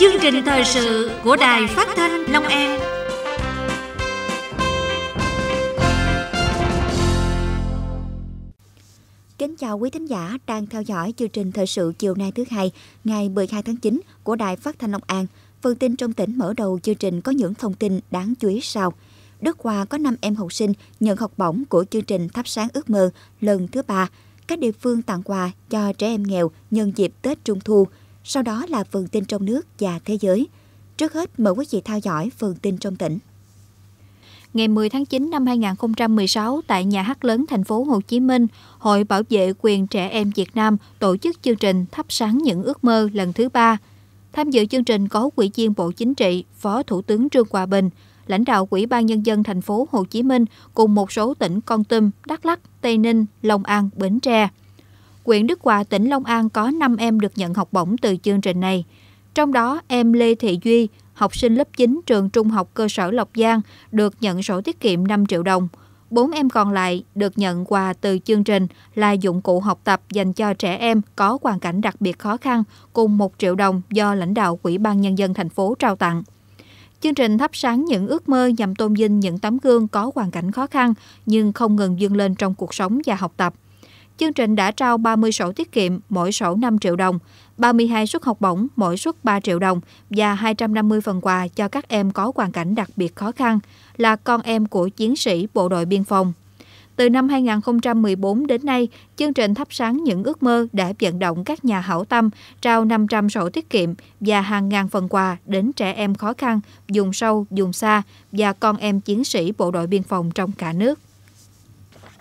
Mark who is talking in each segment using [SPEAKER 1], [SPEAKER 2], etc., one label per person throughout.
[SPEAKER 1] chương trình thời sự của Đài Phát thanh Long An. Kính chào quý thính giả đang theo dõi chương trình thời sự chiều nay thứ hai, ngày 12 tháng 9 của Đài Phát thanh Long An. Phần tin trong tỉnh mở đầu chương trình có những thông tin đáng chú ý sau. Đức Hòa có 5 em học sinh nhận học bổng của chương trình Thắp sáng ước mơ lần thứ ba. Các địa phương tặng quà cho trẻ em nghèo nhân dịp Tết Trung Thu – sau đó là phần tin trong nước và thế giới. Trước hết mời quý vị theo dõi phần tin trong tỉnh. Ngày 10 tháng 9 năm 2016 tại nhà hát lớn thành phố Hồ Chí Minh, Hội Bảo vệ quyền trẻ em Việt Nam tổ chức chương trình Thắp sáng những ước mơ lần thứ ba. Tham dự chương trình có quỹ viên Bộ Chính trị, Phó Thủ tướng Trương Hòa Bình, lãnh đạo Ủy ban Nhân dân thành phố Hồ Chí Minh cùng một số tỉnh Con Tum, Đắk Lắk, Tây Ninh, Long An, Bến Tre. Quyện Đức Hòa, tỉnh Long An có 5 em được nhận học bổng từ chương trình này. Trong đó, em Lê Thị Duy, học sinh lớp 9 trường Trung học cơ sở Lộc Giang, được nhận sổ tiết kiệm 5 triệu đồng. Bốn em còn lại được nhận quà từ chương trình là dụng cụ học tập dành cho trẻ em có hoàn cảnh đặc biệt khó khăn cùng 1 triệu đồng do lãnh đạo Quỹ ban Nhân dân thành phố trao tặng. Chương trình thắp sáng những ước mơ nhằm tôn vinh những tấm gương có hoàn cảnh khó khăn nhưng không ngừng dương lên trong cuộc sống và học tập chương trình đã trao 30 sổ tiết kiệm, mỗi sổ 5 triệu đồng, 32 suất học bổng, mỗi suất 3 triệu đồng và 250 phần quà cho các em có hoàn cảnh đặc biệt khó khăn, là con em của chiến sĩ bộ đội biên phòng. Từ năm 2014 đến nay, chương trình Thắp sáng những ước mơ đã vận động các nhà hảo tâm trao 500 sổ tiết kiệm và hàng ngàn phần quà đến trẻ em khó khăn, dùng sâu, dùng xa và con em chiến sĩ bộ đội biên phòng trong cả nước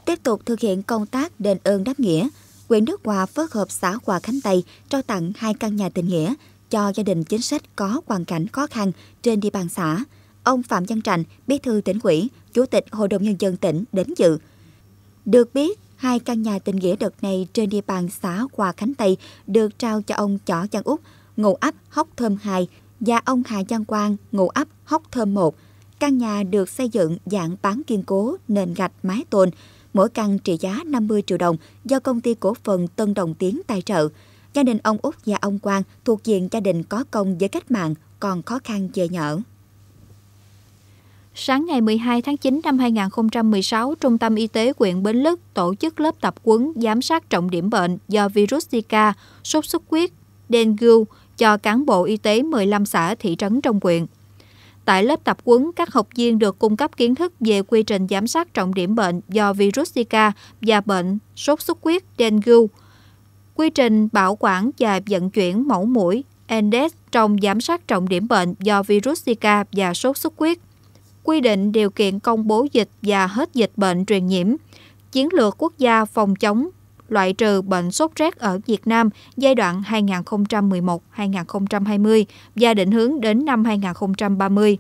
[SPEAKER 1] tiếp tục thực hiện công tác đền ơn đáp nghĩa. huyện Đức Hòa phối hợp xã Hòa Khánh Tây trao tặng hai căn nhà tình nghĩa cho gia đình chính sách có hoàn cảnh khó khăn trên địa bàn xã. Ông Phạm Văn Trành, Bí thư tỉnh ủy, Chủ tịch Hội đồng Nhân dân tỉnh đến dự. Được biết, hai căn nhà tình nghĩa đợt này trên địa bàn xã Hòa Khánh Tây được trao cho ông Chỏ Văn Úc, ngụ ấp Hóc Thơm 2 và ông Hà Văn Quang, ngụ ấp Hóc Thơm 1. Căn nhà được xây dựng dạng bán kiên cố, nền gạch mái tôn, mỗi căn trị giá 50 triệu đồng do công ty cổ phần Tân Đồng Tiến tài trợ. Gia đình ông Út và ông Quang thuộc diện gia đình có công với cách mạng còn khó khăn về nhà Sáng ngày 12 tháng 9 năm 2016, Trung tâm Y tế huyện Bến Lức tổ chức lớp tập quấn giám sát trọng điểm bệnh do virus Zika, sốt xuất huyết, dengue cho cán bộ y tế 15 xã thị trấn trong huyện. Tại lớp tập quấn các học viên được cung cấp kiến thức về quy trình giám sát trọng điểm bệnh do virus Zika và bệnh sốt xuất huyết dengue, quy trình bảo quản và vận chuyển mẫu mũi ENDES trong giám sát trọng điểm bệnh do virus Zika và sốt xuất huyết, quy định điều kiện công bố dịch và hết dịch bệnh truyền nhiễm, chiến lược quốc gia phòng chống loại trừ bệnh sốt rét ở Việt Nam giai đoạn 2011-2020 và định hướng đến năm 2030,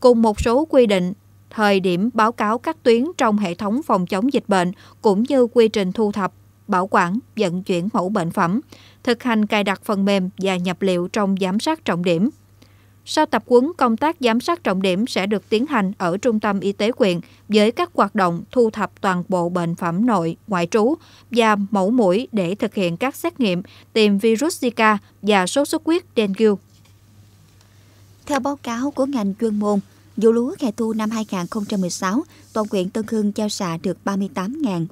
[SPEAKER 1] cùng một số quy định thời điểm báo cáo các tuyến trong hệ thống phòng chống dịch bệnh cũng như quy trình thu thập, bảo quản, vận chuyển mẫu bệnh phẩm, thực hành cài đặt phần mềm và nhập liệu trong giám sát trọng điểm. Sau tập quấn công tác giám sát trọng điểm sẽ được tiến hành ở trung tâm y tế quyện với các hoạt động thu thập toàn bộ bệnh phẩm nội, ngoại trú và mẫu mũi để thực hiện các xét nghiệm tìm virus Zika và sốt xuất huyết dengue. Theo báo cáo của ngành chuyên môn, vụ lúa hè thu năm 2016, toàn quyện Tân Hưng gieo xạ được 38.392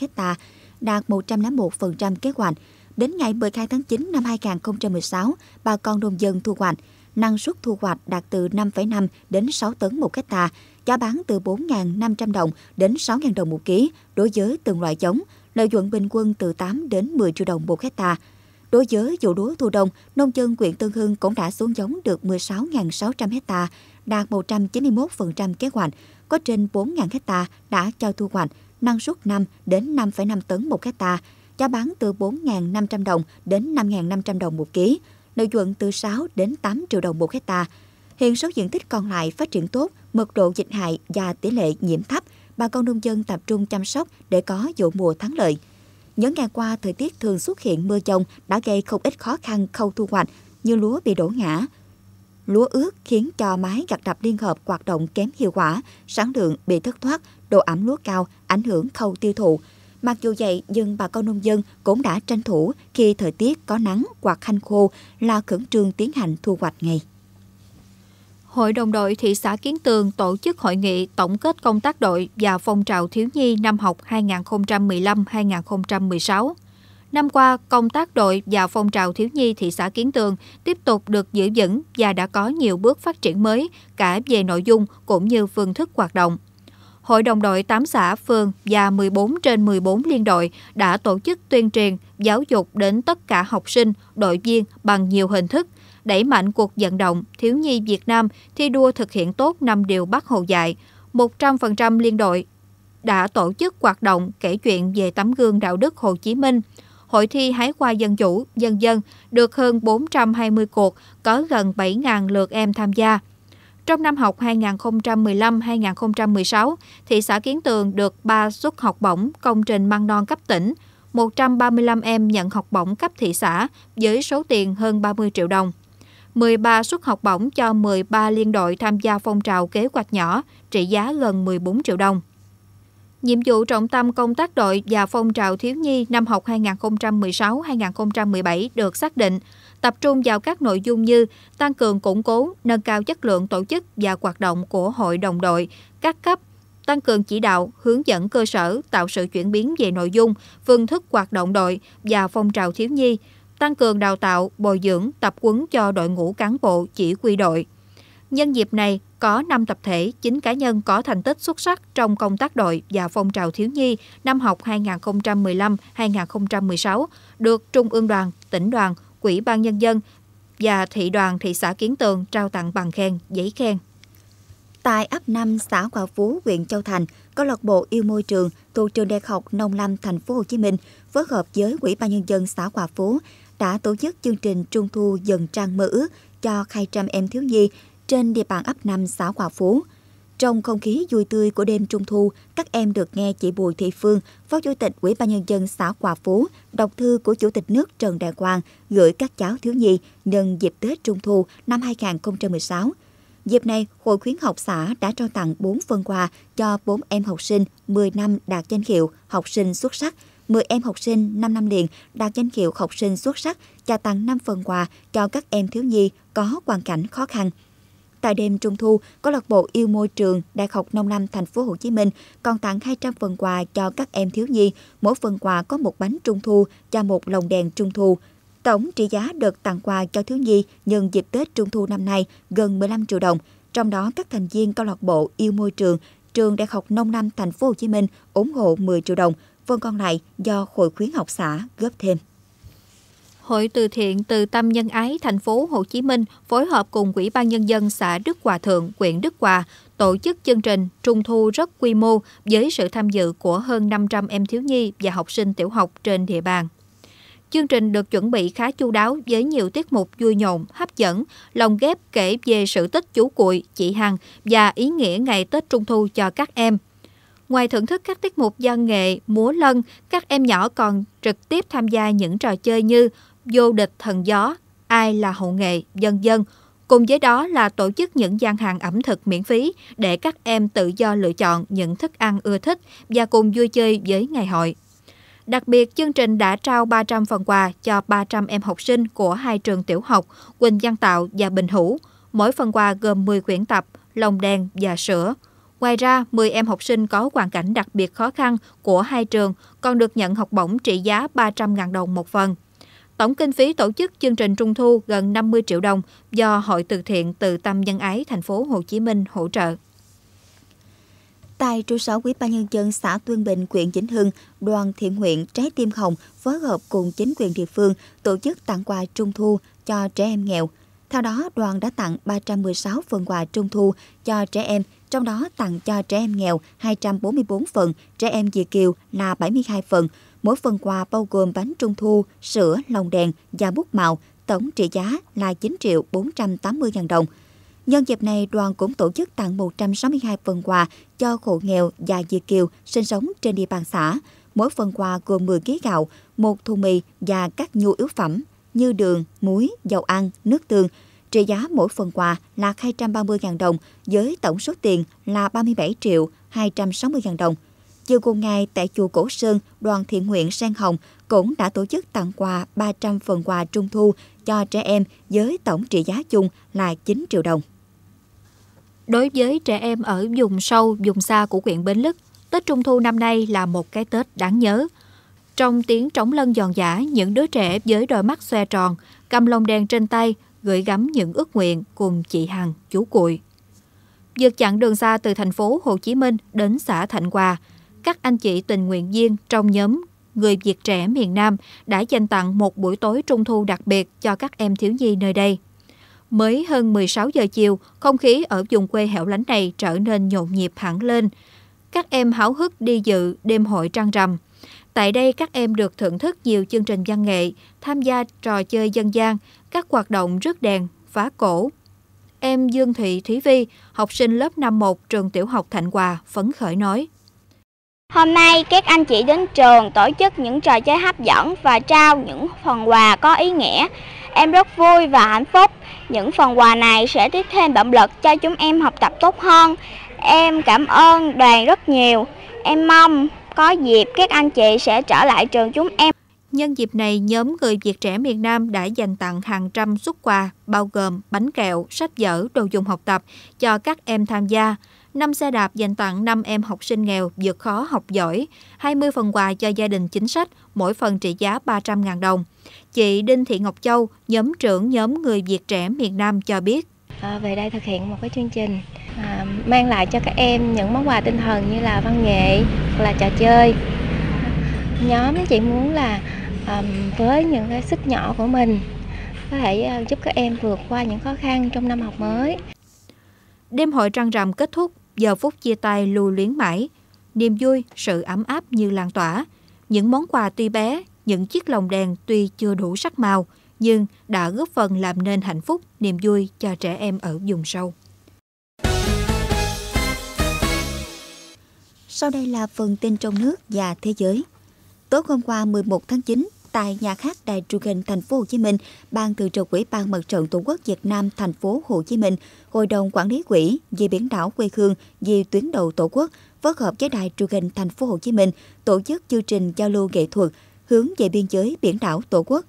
[SPEAKER 1] hecta đạt 101% kế hoạch. Đến ngày 12 tháng 9 năm 2016, bà con nông dân thu hoạch năng suất thu hoạch đạt từ 5,5 đến 6 tấn một hecta, giá bán từ 4.500 đồng đến 6.000 đồng một ký đối với từng loại giống, lợi nhuận bình quân từ 8 đến 10 triệu đồng một hecta. Đối với vụ lúa thu đông, nông dân huyện Tân Hưng cũng đã xuống giống được 16.600 hecta, đạt 191% kế hoạch, có trên 4.000 hecta đã cho thu hoạch, năng suất 5 đến 5,5 tấn một hecta, giá bán từ 4.500 đồng đến 5.500 đồng một ký lợi nhuận từ 6 đến 8 triệu đồng một hecta. Hiện số diện tích còn lại phát triển tốt, mật độ dịch hại và tỷ lệ nhiễm thấp, bà con nông dân tập trung chăm sóc để có vụ mùa thắng lợi. Những ngày qua, thời tiết thường xuất hiện mưa dông đã gây không ít khó khăn khâu thu hoạch như lúa bị đổ ngã. Lúa ướt khiến cho máy gặt đập liên hợp hoạt động kém hiệu quả, sản lượng bị thất thoát, độ ẩm lúa cao, ảnh hưởng khâu tiêu thụ, Mặc dù vậy, nhưng bà con nông dân cũng đã tranh thủ khi thời tiết có nắng hoặc hanh khô là khẩn trương tiến hành thu hoạch ngay. Hội đồng đội thị xã Kiến Tường tổ chức hội nghị tổng kết công tác đội và phong trào thiếu nhi năm học 2015-2016. Năm qua, công tác đội và phong trào thiếu nhi thị xã Kiến Tường tiếp tục được giữ vững và đã có nhiều bước phát triển mới cả về nội dung cũng như phương thức hoạt động. Hội đồng đội 8 xã, phường và 14 trên 14 liên đội đã tổ chức tuyên truyền, giáo dục đến tất cả học sinh, đội viên bằng nhiều hình thức, đẩy mạnh cuộc vận động thiếu nhi Việt Nam thi đua thực hiện tốt năm điều Bác Hồ dạy. 100% liên đội đã tổ chức hoạt động kể chuyện về tấm gương đạo đức Hồ Chí Minh. Hội thi hái qua dân chủ, dân dân được hơn 420 cuộc, có gần 7.000 lượt em tham gia. Trong năm học 2015-2016, thị xã Kiến Tường được 3 suất học bổng công trình măng non cấp tỉnh, 135 em nhận học bổng cấp thị xã với số tiền hơn 30 triệu đồng. 13 suất học bổng cho 13 liên đội tham gia phong trào kế hoạch nhỏ trị giá gần 14 triệu đồng. Nhiệm vụ trọng tâm công tác đội và phong trào thiếu nhi năm học 2016-2017 được xác định tập trung vào các nội dung như tăng cường củng cố, nâng cao chất lượng tổ chức và hoạt động của hội đồng đội, các cấp, tăng cường chỉ đạo, hướng dẫn cơ sở, tạo sự chuyển biến về nội dung, phương thức hoạt động đội và phong trào thiếu nhi, tăng cường đào tạo, bồi dưỡng, tập quấn cho đội ngũ cán bộ chỉ quy đội. Nhân dịp này, có 5 tập thể, 9 cá nhân có thành tích xuất sắc trong công tác đội và phong trào thiếu nhi năm học 2015-2016 được Trung ương đoàn, tỉnh đoàn, Quỹ ban Nhân dân và Thị đoàn Thị xã Kiến Tường trao tặng bằng khen, giấy khen. Tại ấp 5 xã Hòa Phú, huyện Châu Thành, câu lạc bộ yêu môi trường thuộc trường đại học Nông Lâm thành phố Hồ Chí Minh phối hợp với quỹ ban nhân dân xã Hòa Phú đã tổ chức chương trình Trung thu dần trang mơ ước cho 200 em thiếu nhi trên địa bàn ấp 5 xã Hòa Phú. Trong không khí vui tươi của đêm trung thu, các em được nghe chị Bùi Thị Phương, Phó Chủ tịch Ủy ban Nhân dân xã Hòa Phú, đọc thư của Chủ tịch nước Trần Đại Quang gửi các cháu thiếu nhi nhân dịp Tết Trung thu năm 2016. Dịp này, Hội khuyến học xã đã trao tặng 4 phần quà cho 4 em học sinh 10 năm đạt danh hiệu học sinh xuất sắc, 10 em học sinh 5 năm liền đạt danh hiệu học sinh xuất sắc và tặng 5 phần quà cho các em thiếu nhi có hoàn cảnh khó khăn. Tại đêm trung thu, câu lạc bộ yêu môi trường Đại học Nông Lâm Thành phố Hồ Chí Minh còn tặng 200 phần quà cho các em thiếu nhi, mỗi phần quà có một bánh trung thu và một lồng đèn trung thu. Tổng trị giá được tặng quà cho thiếu nhi nhân dịp Tết Trung thu năm nay gần 15 triệu đồng, trong đó các thành viên câu lạc bộ yêu môi trường trường Đại học Nông Lâm Thành phố Hồ Chí Minh ủng hộ 10 triệu đồng, phần còn lại do Hội khuyến học xã góp thêm. Hội từ thiện từ tâm nhân ái thành phố Hồ Chí Minh phối hợp cùng Ủy ban nhân dân xã Đức Hòa Thượng, huyện Đức Hòa tổ chức chương trình Trung thu rất quy mô với sự tham dự của hơn 500 em thiếu nhi và học sinh tiểu học trên địa bàn. Chương trình được chuẩn bị khá chu đáo với nhiều tiết mục vui nhộn, hấp dẫn, lồng ghép kể về sự tích chú cuội, chị Hằng và ý nghĩa ngày Tết Trung thu cho các em. Ngoài thưởng thức các tiết mục văn nghệ, múa lân, các em nhỏ còn trực tiếp tham gia những trò chơi như vô địch thần gió, ai là hậu nghệ, dân dân. Cùng với đó là tổ chức những gian hàng ẩm thực miễn phí để các em tự do lựa chọn những thức ăn ưa thích và cùng vui chơi với ngày hội. Đặc biệt, chương trình đã trao 300 phần quà cho 300 em học sinh của hai trường tiểu học Quỳnh Văn Tạo và Bình Hữu. Mỗi phần quà gồm 10 quyển tập, lồng đèn và sữa. Ngoài ra, 10 em học sinh có hoàn cảnh đặc biệt khó khăn của hai trường còn được nhận học bổng trị giá 300.000 đồng một phần. Tổng kinh phí tổ chức chương trình Trung thu gần 50 triệu đồng do Hội từ thiện từ tâm nhân ái thành phố Hồ Chí Minh hỗ trợ. Tại trụ sở Ủy ban nhân dân xã Tuyên Bình, huyện Vĩnh Hưng, đoàn thiện nguyện Trái Tim Hồng phối hợp cùng chính quyền địa phương tổ chức tặng quà Trung thu cho trẻ em nghèo. Theo đó, đoàn đã tặng 316 phần quà Trung thu cho trẻ em, trong đó tặng cho trẻ em nghèo 244 phần, trẻ em Việt kiều là 72 phần, Mỗi phần quà bao gồm bánh trung thu, sữa, lồng đèn và bút màu, tổng trị giá là 9 triệu 480 ngàn đồng. Nhân dịp này, đoàn cũng tổ chức tặng 162 phần quà cho hộ nghèo và Việt Kiều sinh sống trên địa bàn xã. Mỗi phần quà gồm 10 kg gạo, một thùng mì và các nhu yếu phẩm như đường, muối, dầu ăn, nước tương. Trị giá mỗi phần quà là 230.000 đồng với tổng số tiền là 37 triệu 260.000 đồng. Chiều cùng ngày tại chùa Cổ Sơn, đoàn thiện nguyện sang Hồng cũng đã tổ chức tặng quà 300 phần quà trung thu cho trẻ em với tổng trị giá chung là 9 triệu đồng. Đối với trẻ em ở vùng sâu, vùng xa của huyện Bến Lức, Tết Trung Thu năm nay là một cái Tết đáng nhớ. Trong tiếng trống lân giòn giả, những đứa trẻ với đôi mắt xoe tròn, cầm lồng đèn trên tay, gửi gắm những ước nguyện cùng chị Hằng, chú Cụi. Vượt chặng đường xa từ thành phố Hồ Chí Minh đến xã Thạnh Hòa, các anh chị tình nguyện viên trong nhóm người Việt trẻ miền Nam đã dành tặng một buổi tối trung thu đặc biệt cho các em thiếu nhi nơi đây. Mới hơn 16 giờ chiều, không khí ở vùng quê hẻo lánh này trở nên nhộn nhịp hẳn lên. Các em háo hức đi dự đêm hội trăng rằm. Tại đây các em được thưởng thức nhiều chương trình văn nghệ, tham gia trò chơi dân gian, các hoạt động rước đèn, phá cổ. Em Dương Thị Thúy Vi, học sinh lớp 51 trường tiểu học Thạnh Hòa, phấn khởi nói. Hôm nay các anh chị đến trường tổ chức những trò chơi hấp dẫn và trao những phần quà có ý nghĩa. Em rất vui và hạnh phúc. Những phần quà này sẽ tiếp thêm động lực cho chúng em học tập tốt hơn. Em cảm ơn đoàn rất nhiều. Em mong có dịp các anh chị sẽ trở lại trường chúng em. Nhân dịp này, nhóm người Việt trẻ miền Nam đã dành tặng hàng trăm xuất quà, bao gồm bánh kẹo, sách vở, đồ dùng học tập cho các em tham gia. 5 xe đạp dành tặng 5 em học sinh nghèo vượt khó học giỏi, 20 phần quà cho gia đình chính sách, mỗi phần trị giá 300.000 đồng. Chị Đinh Thị Ngọc Châu, nhóm trưởng nhóm người Việt trẻ miền Nam cho biết. À, về đây thực hiện một cái chương trình à, mang lại cho các em những món quà tinh thần như là văn nghệ hoặc là trò chơi. Nhóm chị muốn là à, với những cái sức nhỏ của mình có thể à, giúp các em vượt qua những khó khăn trong năm học mới. Đêm hội trăng rằm kết thúc Giờ phút chia tay lưu luyến mãi, niềm vui, sự ấm áp như lan tỏa. Những món quà tuy bé, những chiếc lồng đèn tuy chưa đủ sắc màu, nhưng đã góp phần làm nên hạnh phúc, niềm vui cho trẻ em ở vùng sâu. Sau đây là phần tin trong nước và thế giới. Tối hôm qua 11 tháng 9, tại nhà hát Đài truyền hình Thành phố Hồ Chí Minh, Ban Thường trực Ủy ban Mặt trận Tổ quốc Việt Nam Thành phố Hồ Chí Minh, Hội đồng quản lý quỹ vì biển đảo quê hương, vì tuyến đầu Tổ quốc phối hợp với Đài truyền hình Thành phố Hồ Chí Minh tổ chức chương trình giao lưu nghệ thuật hướng về biên giới biển đảo Tổ quốc.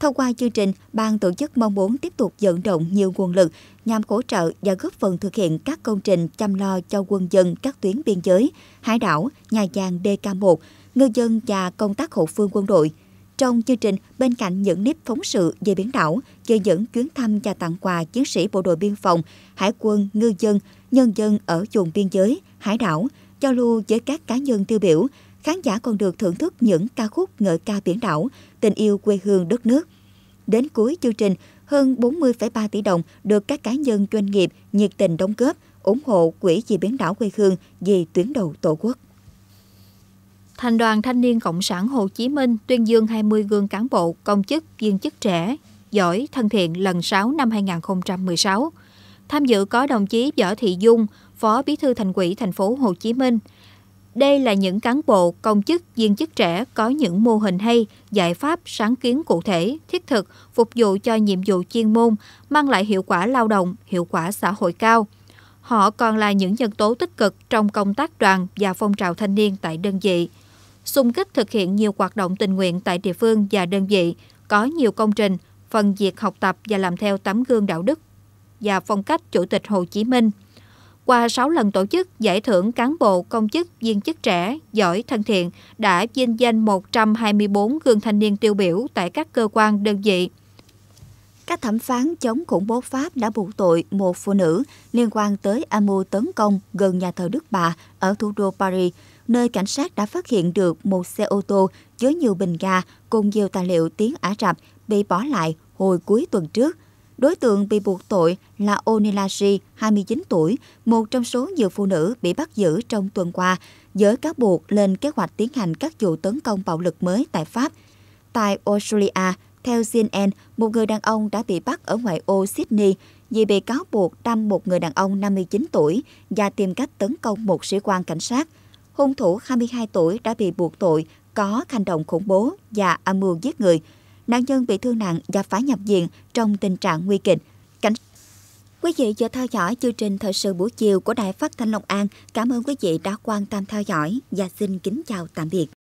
[SPEAKER 1] Thông qua chương trình, ban tổ chức mong muốn tiếp tục vận động nhiều nguồn lực nhằm hỗ trợ và góp phần thực hiện các công trình chăm lo cho quân dân các tuyến biên giới, hải đảo, nhà giàng DK1, ngư dân và công tác hậu phương quân đội – trong chương trình, bên cạnh những clip phóng sự về biển đảo, về những chuyến thăm và tặng quà chiến sĩ bộ đội biên phòng, hải quân, ngư dân, nhân dân ở vùng biên giới, hải đảo, giao lưu với các cá nhân tiêu biểu, khán giả còn được thưởng thức những ca khúc ngợi ca biển đảo, tình yêu quê hương đất nước. Đến cuối chương trình, hơn 40,3 tỷ đồng được các cá nhân doanh nghiệp nhiệt tình đóng góp, ủng hộ Quỹ vì biển đảo quê hương vì tuyến đầu Tổ quốc. Thành đoàn Thanh niên Cộng sản Hồ Chí Minh tuyên dương 20 gương cán bộ, công chức, viên chức trẻ, giỏi, thân thiện lần 6 năm 2016. Tham dự có đồng chí Võ Thị Dung, Phó Bí thư Thành ủy Thành phố Hồ Chí Minh. Đây là những cán bộ, công chức, viên chức trẻ có những mô hình hay, giải pháp, sáng kiến cụ thể, thiết thực, phục vụ cho nhiệm vụ chuyên môn, mang lại hiệu quả lao động, hiệu quả xã hội cao. Họ còn là những nhân tố tích cực trong công tác đoàn và phong trào thanh niên tại đơn vị xung kích thực hiện nhiều hoạt động tình nguyện tại địa phương và đơn vị, có nhiều công trình, phần việc học tập và làm theo tấm gương đạo đức và phong cách Chủ tịch Hồ Chí Minh. Qua 6 lần tổ chức giải thưởng cán bộ công chức viên chức trẻ giỏi thân thiện đã vinh danh 124 gương thanh niên tiêu biểu tại các cơ quan đơn vị các thẩm phán chống khủng bố Pháp đã buộc tội một phụ nữ liên quan tới âm mưu tấn công gần nhà thờ Đức Bà ở thủ đô Paris, nơi cảnh sát đã phát hiện được một xe ô tô chứa nhiều bình ga cùng nhiều tài liệu tiếng Ả Rập bị bỏ lại hồi cuối tuần trước. Đối tượng bị buộc tội là Onilashi, 29 tuổi, một trong số nhiều phụ nữ bị bắt giữ trong tuần qua, với các buộc lên kế hoạch tiến hành các vụ tấn công bạo lực mới tại Pháp. Tại Australia, theo CNN, một người đàn ông đã bị bắt ở ngoại ô Sydney vì bị cáo buộc đâm một người đàn ông 59 tuổi và tìm cách tấn công một sĩ quan cảnh sát. Hung thủ 22 tuổi đã bị buộc tội có hành động khủng bố và âm mưu giết người. Nạn nhân bị thương nặng và phải nhập viện trong tình trạng nguy kịch. Cảnh... Quý vị vừa theo dõi chương trình thời sự buổi chiều của Đài Phát Thanh Long An. Cảm ơn quý vị đã quan tâm theo dõi và xin kính chào tạm biệt.